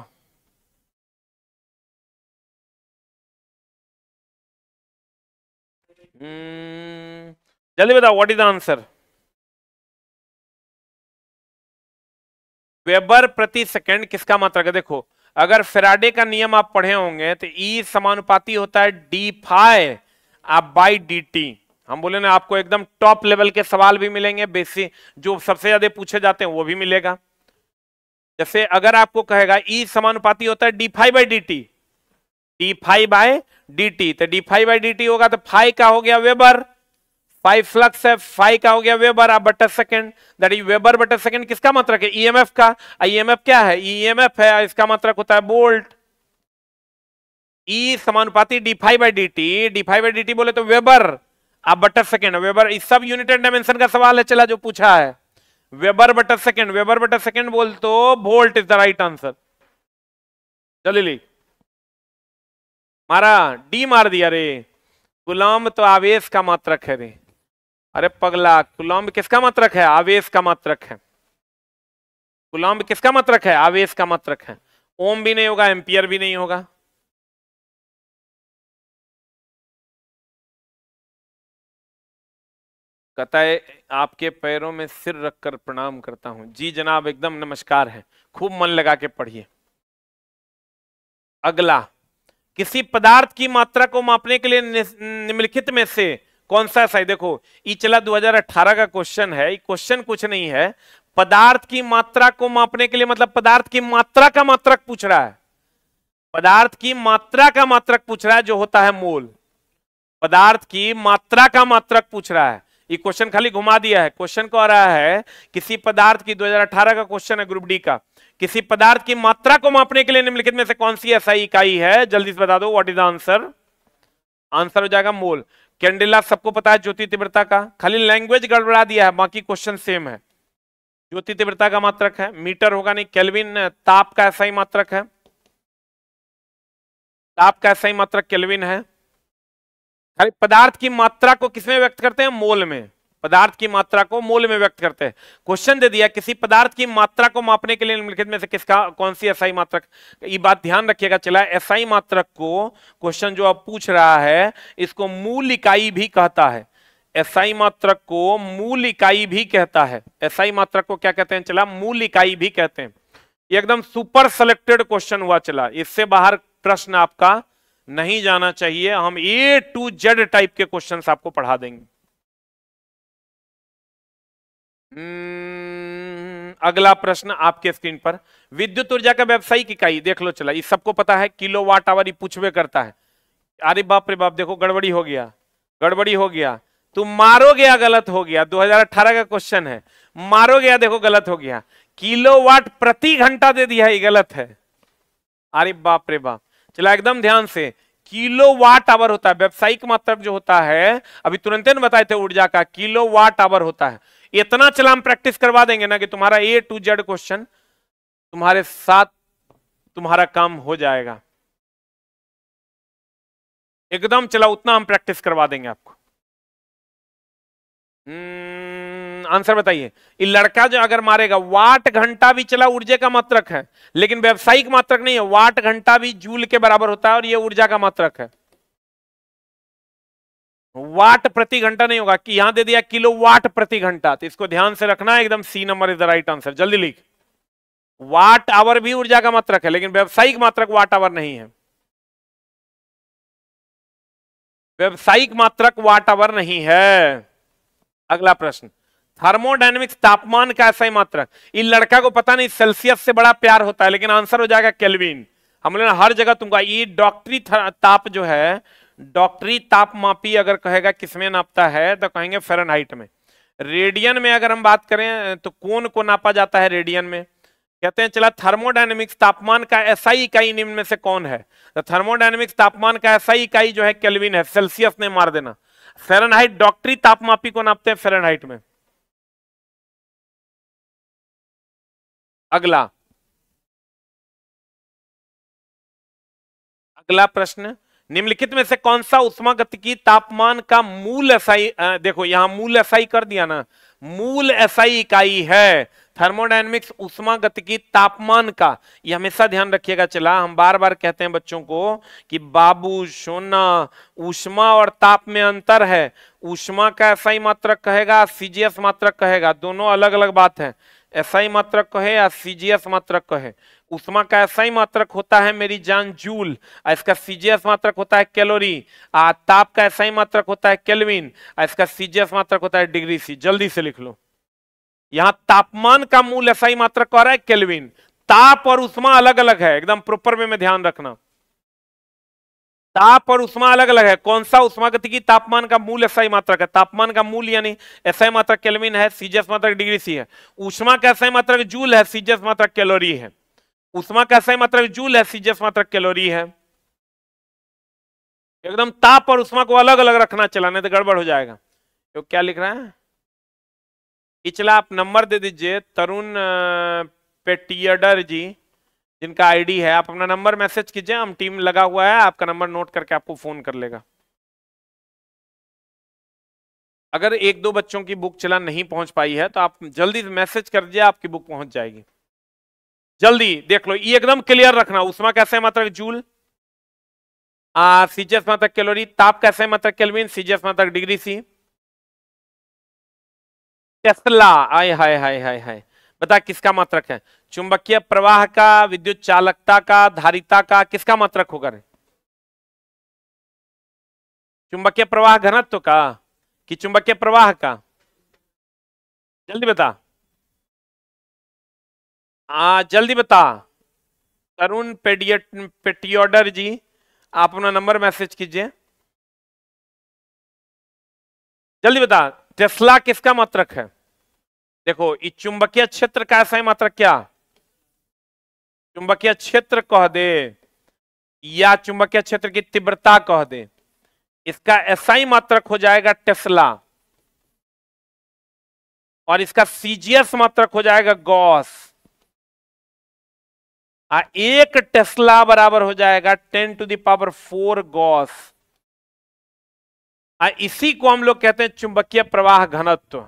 हम्म, जल्दी बताओ what is the answer weber प्रति सेकंड किसका मात्रक है देखो अगर फेराडे का नियम आप पढ़े होंगे तो ई e समानुपाती होता है डी फाइव आप बाई डी टी हम बोले ना आपको एकदम टॉप लेवल के सवाल भी मिलेंगे बेसिक जो सबसे ज्यादा पूछे जाते हैं वो भी मिलेगा जैसे तो अगर आपको कहेगा ई e समानुपाती होता है D five by D T D five by D T तो D five by D T होगा तो फाइव का हो गया वेबर फाइव फ्लक्स है फाइव का हो गया वेबर आप बटर सेकेंड दैट इज वेबर बटर सेकेंड किसका मात्रक मतलब है ई e का एफ e क्या है ईएमएफ है इसका मात्रक मतलब होता है बोल्ट ई समानुपाती D five by D T D five by D T बोले तो वेबर आप बटर सेकेंड वेबर इस सब यूनिटेड डायमेंशन का सवाल है चला जो पूछा है वेबर बटर सेकेंड वेबर बटर सेकेंड बोल तो volt is the right answer चले ली मारा डी मार दिया रे गुलाम तो आवेश का मात्रक है रे अरे पगला गुलाम किसका मात्रक है आवेश का मात्रक है गुलाम किसका मात्रक है आवेश का मात्रक है ओम भी नहीं होगा एम्पियर भी नहीं होगा कहता है आपके पैरों में सिर रखकर प्रणाम करता हूं जी जनाब एकदम नमस्कार है खूब मन लगा के पढ़िए अगला किसी पदार्थ की मात्रा को मापने के लिए निम्नलिखित में से कौन सा सही देखो इचला 2018 का क्वेश्चन है क्वेश्चन कुछ नहीं है पदार्थ की मात्रा को मापने के लिए मतलब पदार्थ की मात्रा का मात्रक पूछ रहा है पदार्थ की मात्रा का मात्रक पूछ रहा है जो होता है मोल पदार्थ की मात्रा का मात्रक पूछ रहा है ये क्वेश्चन खाली घुमा दिया है क्वेश्चन को आ रहा है किसी पदार्थ की 2018 का क्वेश्चन है ग्रुप डी का किसी पदार्थ की मात्रा को मापने के लिए निम्नलिखित में से कौन सी ऐसा इकाई है जल्दी से बता दो व्हाट इज आंसर आंसर हो जाएगा मोल कैंडेला सबको पता है ज्योति तीव्रता का खाली लैंग्वेज गड़बड़ा दिया है बाकी क्वेश्चन सेम है ज्योति तीव्रता का मात्रक है मीटर होगा नहीं कैलविन ताप का ऐसा ही मात्रक है ताप का ऐसा ही मात्रक केलविन है अरे पदार्थ की मात्रा को किसमें व्यक्त करते हैं मोल में पदार्थ की मात्रा को मोल में व्यक्त करते हैं क्वेश्चन दे दिया किसी पदार्थ की मात्रा को मापने के लिए निम्नलिखित में से किसका कौन सी एसआई मात्रक ये बात ध्यान रखिएगा चला एसआई मात्रक को क्वेश्चन जो आप पूछ रहा है इसको मूल इकाई भी कहता है एसआई मात्रक को मूल इकाई भी कहता है एसआई मात्रक को क्या कहते हैं चला मूल इकाई भी कहते हैं एकदम सुपर सेलेक्टेड क्वेश्चन हुआ चला इससे बाहर प्रश्न आपका नहीं जाना चाहिए हम ए टू जेड टाइप के क्वेश्चन आपको पढ़ा देंगे hmm, अगला प्रश्न आपके स्क्रीन पर विद्युत ऊर्जा का व्यवसायिक इकाई देख लो चला इस सबको पता है किलो वाट आवर पूछवे करता है अरे बाप रे बाप देखो गड़बड़ी हो गया गड़बड़ी हो गया तुम मारो गया गलत हो गया 2018 का क्वेश्चन है मारो गया देखो गलत हो गया किलो वाट प्रति घंटा दे दिया ये गलत है अरे बाप रे बाप चला एकदम ध्यान से किलो वाट आवर होता है व्यावसायिक मात्रक जो होता है अभी तुरंत बताए थे ऊर्जा का किलो वाट आवर होता है इतना चला हम प्रैक्टिस करवा देंगे ना कि तुम्हारा ए टू जेड क्वेश्चन तुम्हारे साथ तुम्हारा काम हो जाएगा एकदम चला उतना हम प्रैक्टिस करवा देंगे आपको हम्म आंसर बताइए लड़का जो अगर मारेगा वाट घंटा भी चला ऊर्जा का मात्रक है लेकिन व्यावसायिक मात्रक नहीं है वाट घंटा भी जूल के बराबर होता है और यह ऊर्जा का मात्रक है वाट प्रति घंटा नहीं होगा कि यहां दे दिया किलो वाट प्रति घंटा तो इसको ध्यान से रखना एकदम C number is the right answer जल्दी लिख वाट आवर भी ऊर्जा का मात्रक है लेकिन व्यावसायिक मात्रक वाट आवर नहीं है व्यावसायिक मात्रक वाट आवर नहीं है अगला प्रश्न थर्मोडाइनमिक्स तापमान का ऐसा ही मात्र इन लड़का को पता नहीं सेल्सियस से बड़ा प्यार होता है लेकिन आंसर हो जाएगा केल्विन हम लोग हर जगह तुमको ये डॉक्टरी ताप जो है डॉक्टरी मापी अगर कहेगा किसमें नापता है तो कहेंगे फेरन में रेडियन में अगर हम बात करें तो कौन को नापा जाता है रेडियन में कहते हैं चला थर्मोडाइनमिक्स तापमान का ऐसा ही इकाई निम्न में से कौन है तो थर्मोडाइनमिक्स तापमान का ऐसा ही इकाई जो है केल्विन है सेल्सियस ने मार देना फेरनहाइट डॉक्टरी तापमापी को नापते हैं फेरनहाइट में अगला अगला प्रश्न निम्नलिखित में से कौन सा की तापमान का मूल एसआई देखो यहां मूल एसआई कर दिया ना मूल एसआई इकाई है थर्मोडायनेमिक्स की तापमान का ये हमेशा ध्यान रखिएगा चला हम बार बार कहते हैं बच्चों को कि बाबू सोना उष्मा और ताप में अंतर है उष्मा का एसआई मात्रक कहेगा सीजीएस मात्रक कहेगा दोनों अलग अलग बात है एसआई मात्रक को है या सीजीएस मात्रक को है उष्मा का एसआई मात्रक होता है मेरी जान जूल और इसका सीजीएस मात्रक होता है कैलोरी आ ताप का एसआई मात्रक होता है केल्विन और इसका सीजीएस मात्रक होता है डिग्री सी जल्दी से लिख लो यहां तापमान का मूल एसआई मात्रक कह रहा है केल्विन ताप और उष्मा अलग अलग है एकदम प्रॉपर वे में ध्यान रखना ताप और उष्मा अलग अलग है कौन सा उष्मा उष्मागतिकी तापमान का मूल एसआई मात्रक है तापमान का मूल यानी एसआई मात्रक केल्विन है सीजस मात्रक डिग्री सी है उष्मा का एसआई मात्रक जूल है सीजस मात्रक कैलोरी है उष्मा का एसआई मात्रक जूल है सीजस मात्रक कैलोरी है एकदम ताप और उष्मा को अलग अलग रखना चलाने तो गड़बड़ हो जाएगा तो क्या लिख रहा है पिछला आप नंबर दे दीजिए तरुण पेटियडर जी जिनका आईडी है आप अपना नंबर मैसेज कीजिए हम टीम लगा हुआ है आपका नंबर नोट करके आपको फ़ोन कर लेगा अगर एक दो बच्चों की बुक चला नहीं पहुंच पाई है तो आप जल्दी मैसेज कर दीजिए आपकी बुक पहुंच जाएगी जल्दी देख लो ये एकदम क्लियर रखना उसमा कैसे मतलब जूल सीजीएस मात्रक कैलोरी ताप कैसे मतलब केल्विन सीजीएस मात्रक डिग्री सी टेस्ला आय हाय हाय हाय हाय बता किसका मात्रक है चुंबकीय प्रवाह का विद्युत चालकता का धारिता का किसका मात्रक होगा रे चुंबकीय प्रवाह घनत्व का कि चुंबकीय प्रवाह का जल्दी बता आ, हाँ, जल्दी बता तरुण पेडियट पेटियोडर जी आप अपना नंबर मैसेज कीजिए जल्दी बता टेस्ला किसका मात्रक है देखो ये चुंबकीय क्षेत्र का है मात्र क्या चुंबकीय क्षेत्र कह दे या चुंबकीय क्षेत्र की तीव्रता कह दे इसका एसआई मात्रक हो जाएगा टेस्ला और इसका सीजीएस मात्रक हो जाएगा गॉस आ एक टेस्ला बराबर हो जाएगा ten to the power four gauss आ इसी को हम लोग कहते हैं चुंबकीय प्रवाह घनत्व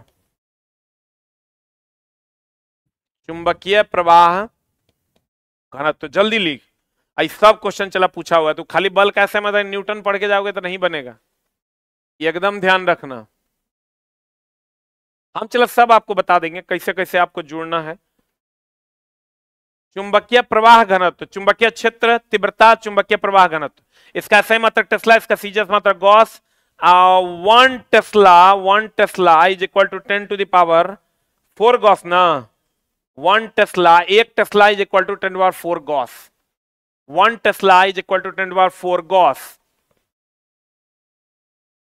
चुंबकीय प्रवाह घनत्व तो जल्दी लिख आई सब क्वेश्चन चला पूछा हुआ है तो खाली बल कैसे मतलब न्यूटन पढ़ के जाओगे तो नहीं बनेगा एकदम ध्यान रखना हम चलो सब आपको बता देंगे कैसे कैसे आपको जुड़ना है चुंबकीय प्रवाह घनत्व चुंबकीय क्षेत्र तीव्रता चुंबकीय प्रवाह घनत्व इसका ऐसे मात्र टेस्ला इसका सीजस मात्र gauss one tesla one tesla is equal to ten to the power four gauss ना वन टेस्ला एक tesla is equal to ten power four gauss one tesla is equal to ten power four gauss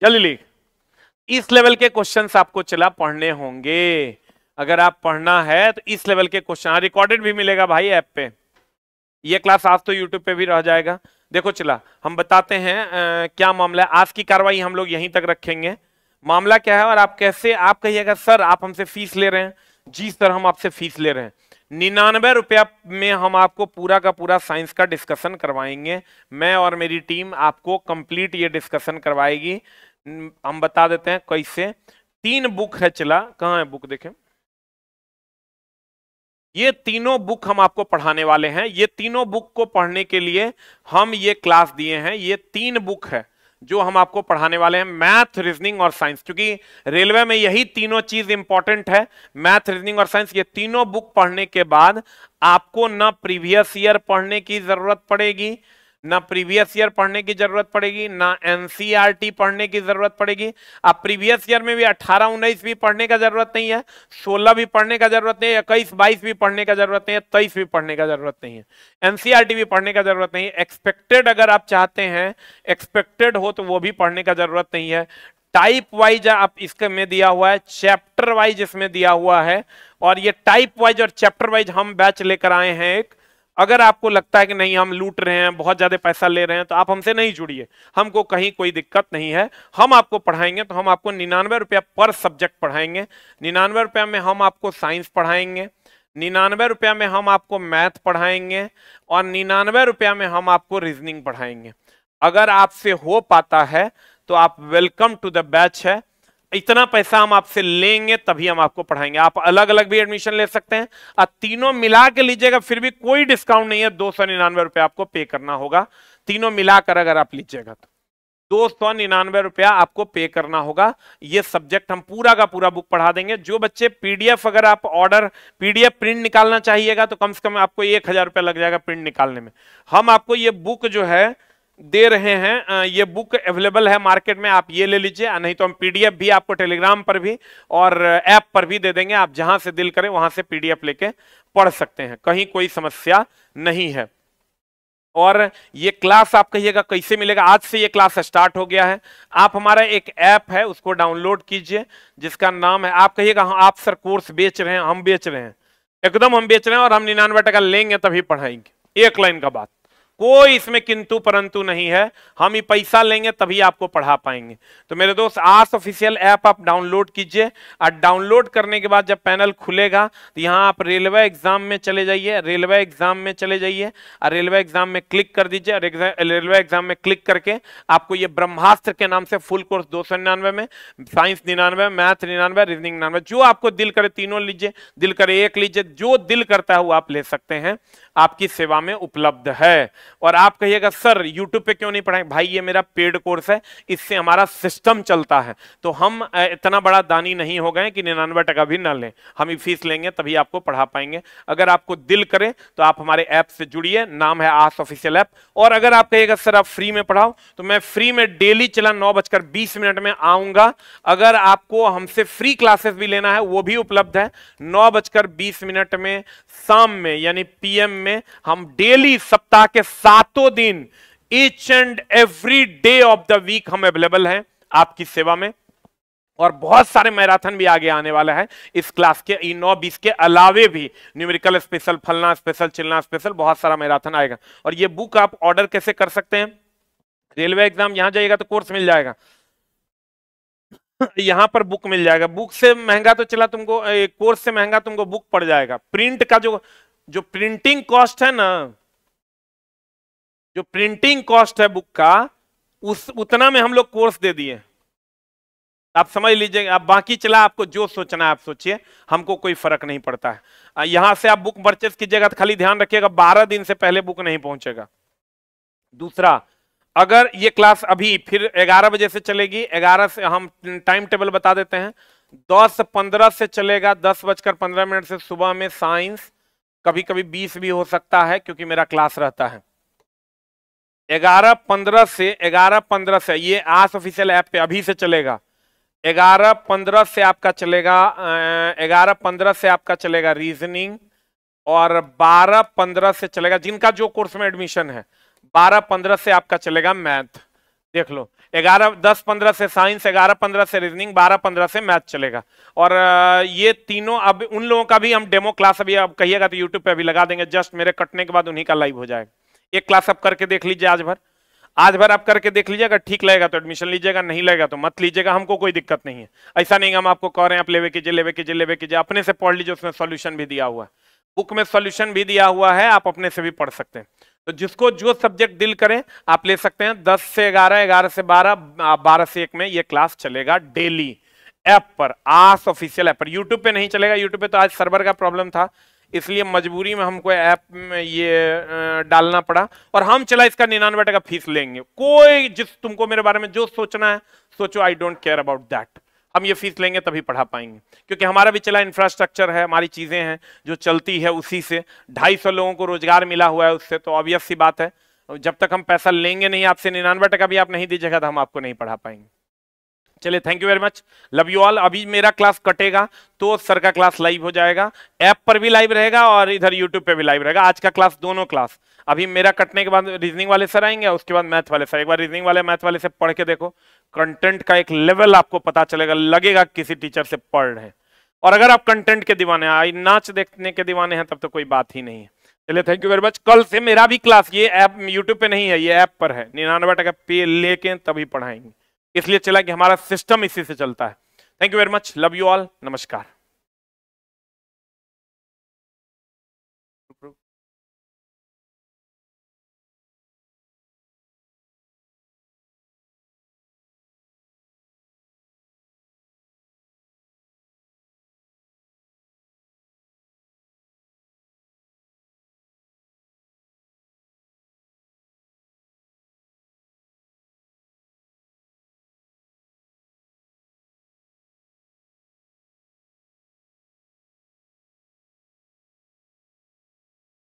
जल्दी ली इस level के questions आपको चला पढ़ने होंगे अगर आप पढ़ना है तो इस लेवल के क्वेश्चन रिकॉर्डेड हाँ, भी मिलेगा भाई ऐप पे ये क्लास आज तो यूट्यूब पे भी रह जाएगा देखो चला हम बताते हैं आ, क्या मामला है आज की कार्रवाई हम लोग यहीं तक रखेंगे मामला क्या है और आप कैसे आप कहिएगा सर आप हमसे फीस ले रहे हैं जी सर हम आपसे फीस ले रहे हैं निन्यानवे रुपया में हम आपको पूरा का पूरा साइंस का डिस्कशन करवाएंगे मैं और मेरी टीम आपको कंप्लीट ये डिस्कशन करवाएगी हम बता देते हैं कैसे तीन बुक है चला कहाँ है बुक देखें ये तीनों बुक हम आपको पढ़ाने वाले हैं ये तीनों बुक को पढ़ने के लिए हम ये क्लास दिए हैं ये तीन बुक है जो हम आपको पढ़ाने वाले हैं मैथ रीजनिंग और साइंस क्योंकि रेलवे में यही तीनों चीज इंपॉर्टेंट है मैथ रीजनिंग और साइंस ये तीनों बुक पढ़ने के बाद आपको ना प्रीवियस ईयर पढ़ने की जरूरत पड़ेगी ना प्रीवियस ईयर पढ़ने की जरूरत पड़ेगी ना एनसीईआरटी e पढ़ने की जरूरत पड़ेगी आप प्रीवियस ईयर में भी 18 उन्नीस भी पढ़ने का जरूरत नहीं है 16 भी पढ़ने का जरूरत नहीं है इक्कीस बाईस भी पढ़ने का जरूरत नहीं है तेईस भी पढ़ने का जरूरत नहीं है एनसीईआरटी e भी पढ़ने का जरूरत नहीं है एक्सपेक्टेड अगर आप चाहते हैं एक्सपेक्टेड हो तो वो भी पढ़ने का जरूरत नहीं है टाइप वाइज आप इसके में दिया हुआ है चैप्टर वाइज इसमें दिया हुआ है और ये टाइप वाइज और चैप्टर वाइज हम बैच लेकर आए हैं एक अगर आपको लगता है कि नहीं हम लूट रहे हैं बहुत ज्यादा पैसा ले रहे हैं तो आप हमसे नहीं जुड़िए हमको कहीं कोई दिक्कत नहीं है हम आपको पढ़ाएंगे तो हम आपको निन्यानवे रुपया पर सब्जेक्ट पढ़ाएंगे निन्यानवे रुपया में हम आपको साइंस पढ़ाएंगे निन्यानवे रुपया में हम आपको मैथ पढ़ाएंगे और निन्यानवे रुपया में हम आपको रीजनिंग पढ़ाएंगे अगर आपसे हो पाता है तो आप वेलकम टू द बैच है इतना पैसा हम आपसे लेंगे तभी हम आपको पढ़ाएंगे आप अलग अलग भी एडमिशन ले सकते हैं और तीनों मिला के लीजिएगा फिर भी कोई डिस्काउंट नहीं है दो सौ निन्यानवे रुपया आपको पे करना होगा तीनों मिलाकर अगर आप लीजिएगा तो दो सौ निन्यानवे रुपया आपको पे करना होगा ये सब्जेक्ट हम पूरा का पूरा बुक पढ़ा देंगे जो बच्चे पीडीएफ अगर आप ऑर्डर पीडीएफ प्रिंट निकालना चाहिएगा तो कम से कम आपको एक हजार रुपया लग जाएगा प्रिंट निकालने में हम आपको ये बुक जो है दे रहे हैं ये बुक अवेलेबल है मार्केट में आप ये ले लीजिए नहीं तो हम पीडीएफ भी आपको टेलीग्राम पर भी और ऐप पर भी दे देंगे आप जहां से दिल करें वहां से पीडीएफ लेके पढ़ सकते हैं कहीं कोई समस्या नहीं है और ये क्लास आप कहिएगा कैसे मिलेगा आज से ये क्लास स्टार्ट हो गया है आप हमारा एक ऐप है उसको डाउनलोड कीजिए जिसका नाम है आप कहिएगा हाँ आप सर कोर्स बेच रहे हैं हम बेच रहे हैं एकदम हम बेच रहे हैं और हम निन्यानवे टका लेंगे तभी पढ़ाएंगे एक लाइन का बात कोई इसमें किंतु परंतु नहीं है हम ही पैसा लेंगे तभी आपको पढ़ा पाएंगे तो मेरे दोस्त आस ऑफिशियल ऐप आप डाउनलोड कीजिए और डाउनलोड करने के बाद जब पैनल खुलेगा तो यहाँ आप रेलवे एग्जाम में चले जाइए रेलवे एग्जाम में चले जाइए और रेलवे एग्जाम में क्लिक कर दीजिए और रेलवे एग्जाम में क्लिक करके आपको ये ब्रह्मास्त्र के नाम से फुल कोर्स दो में साइंस निन्यानवे मैथ निन्यानवे रीजनिंग निन्यानवे जो आपको दिल करे तीनों लीजिए दिल करे एक लीजिए जो दिल करता है वो आप ले सकते हैं आपकी सेवा में उपलब्ध है और आप कहिएगा सर यूट्यूब पे क्यों नहीं पढ़ाएं भाई ये मेरा पेड कोर्स है इससे हमारा सिस्टम चलता है तो हम इतना बड़ा दानी नहीं हो गए कि निन्यानवे टका भी ना लें हम ही फीस लेंगे तभी आपको पढ़ा पाएंगे अगर आपको दिल करे तो आप हमारे ऐप से जुड़िए नाम है आस ऑफिशियल ऐप और अगर आप कहिएगा सर आप फ्री में पढ़ाओ तो मैं फ्री में डेली चला नौ बजकर बीस मिनट में आऊंगा अगर आपको हमसे फ्री क्लासेस भी लेना है वो भी उपलब्ध है नौ बजकर बीस मिनट में शाम में यानी पीएम में हम डेली सप्ताह के सातों दिन each and every day of the week हम अवेलेबल हैं आपकी सेवा में और बहुत सारे मैराथन भी आगे आने वाला है इस क्लास के नौ बीस के अलावे भी न्यूमेरिकल स्पेशल फलना स्पेशल चिलना स्पेशल बहुत सारा मैराथन आएगा और ये बुक आप ऑर्डर कैसे कर सकते हैं रेलवे एग्जाम यहां जाइएगा तो कोर्स मिल जाएगा यहां पर बुक मिल जाएगा बुक से महंगा तो चला तुमको कोर्स से महंगा तुमको बुक पड़ जाएगा प्रिंट का जो जो प्रिंटिंग कॉस्ट है ना जो प्रिंटिंग कॉस्ट है बुक का उस उतना में हम लोग कोर्स दे दिए आप समझ लीजिए आप बाकी चला आपको जो सोचना है आप सोचिए हमको कोई फर्क नहीं पड़ता है यहां से आप बुक परचेस कीजिएगा तो खाली ध्यान रखिएगा बारह दिन से पहले बुक नहीं पहुंचेगा दूसरा अगर ये क्लास अभी फिर 11 बजे से चलेगी 11 से हम टाइम टेबल बता देते हैं 10 15 से चलेगा दस बजकर पंद्रह मिनट से सुबह में साइंस कभी कभी 20 भी हो सकता है क्योंकि मेरा क्लास रहता है ग्यारह पंद्रह से ग्यारह पंद्रह से ये आस ऑफिशियल ऐप पे अभी से चलेगा ग्यारह पंद्रह से आपका चलेगा ग्यारह पंद्रह से आपका चलेगा रीजनिंग और बारह पंद्रह से चलेगा जिनका जो कोर्स में एडमिशन है बारह पंद्रह से आपका चलेगा मैथ देख लो ग्यारह दस पंद्रह से साइंस ग्यारह पंद्रह से रीजनिंग बारह पंद्रह से मैथ चलेगा और ये तीनों अब उन लोगों का भी हम डेमो क्लास अभी आप कहिएगा तो यूट्यूब पे अभी लगा देंगे जस्ट मेरे कटने के बाद उन्हीं का लाइव हो जाएगा एक क्लास आप करके देख लीजिए आज भर आज भर आप करके देख लीजिए अगर ठीक लगेगा तो एडमिशन लीजिएगा नहीं लगेगा तो मत लीजिएगा हमको कोई दिक्कत नहीं है ऐसा नहीं हम आपको कह रहे हैं आप लेवे कीजिए लेवे कीजिए लेवे कीजिए अपने से पढ़ लीजिए उसमें सोल्यूशन भी दिया हुआ है बुक में सोल्यूशन भी दिया हुआ है आप अपने से भी पढ़ सकते हैं तो जिसको जो सब्जेक्ट डील करें आप ले सकते हैं दस से ग्यारह ग्यारह से बारह बारह से एक में ये क्लास चलेगा डेली ऐप पर आस ऑफिशियल ऐप पर यूट्यूब पे नहीं चलेगा यूट्यूब पे तो आज सर्वर का प्रॉब्लम था इसलिए मजबूरी में हमको ऐप में ये डालना पड़ा और हम चला इसका निन्यानवे टका फीस लेंगे कोई जिस तुमको मेरे बारे में जो सोचना है सोचो I don't care about that हम ये फीस लेंगे तभी पढ़ा पाएंगे क्योंकि हमारा भी चला इंफ्रास्ट्रक्चर है हमारी चीज़ें हैं जो चलती है उसी से ढाई सौ लोगों को रोजगार मिला हुआ है उससे तो ऑब्वियस सी बात है जब तक हम पैसा लेंगे नहीं आपसे निन्यानवे टका भी आप नहीं दीजिएगा तो हम आपको नहीं पढ़ा पाएंगे चलिए thank you very much love you all अभी मेरा क्लास कटेगा तो सर का क्लास लाइव हो जाएगा ऐप पर भी लाइव रहेगा और इधर यूट्यूब पे भी लाइव रहेगा आज का क्लास दोनों क्लास अभी मेरा कटने के बाद रीजनिंग वाले सर आएंगे उसके बाद मैथ वाले सर एक बार रीजनिंग वाले मैथ वाले से पढ़ के देखो कंटेंट का एक लेवल आपको पता चलेगा लगेगा किसी टीचर से पढ़ रहे और अगर आप कंटेंट के दीवाने आई नाच देखने के दीवाने हैं तब तो कोई बात ही नहीं है चलिए थैंक यू वेरी मच कल से मेरा भी क्लास ये ऐप यूट्यूब पे नहीं है ये ऐप पर है निन्यानवे टका पे लेके तभी पढ़ाएंगे इसलिए चला कि हमारा सिस्टम इसी से चलता है thank you very much love you all नमस्कार